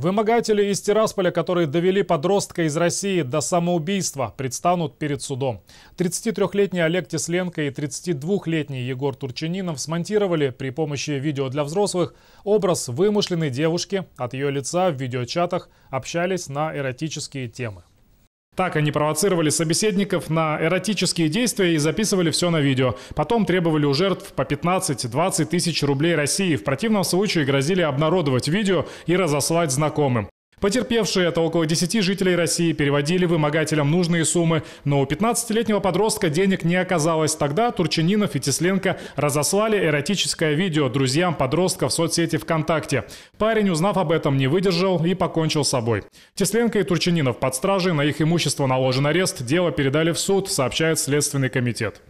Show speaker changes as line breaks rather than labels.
Вымогатели из Тирасполя, которые довели подростка из России до самоубийства, предстанут перед судом. 33-летний Олег Тесленко и 32-летний Егор Турчининов смонтировали при помощи видео для взрослых образ вымышленной девушки. От ее лица в видеочатах общались на эротические темы. Так они провоцировали собеседников на эротические действия и записывали все на видео. Потом требовали у жертв по 15-20 тысяч рублей России. В противном случае грозили обнародовать видео и разослать знакомым. Потерпевшие, это около 10 жителей России, переводили вымогателям нужные суммы, но у 15-летнего подростка денег не оказалось. Тогда Турчининов и Тесленко разослали эротическое видео друзьям подростка в соцсети ВКонтакте. Парень, узнав об этом, не выдержал и покончил с собой. Тесленко и Турчининов под стражей, на их имущество наложен арест, дело передали в суд, сообщает Следственный комитет.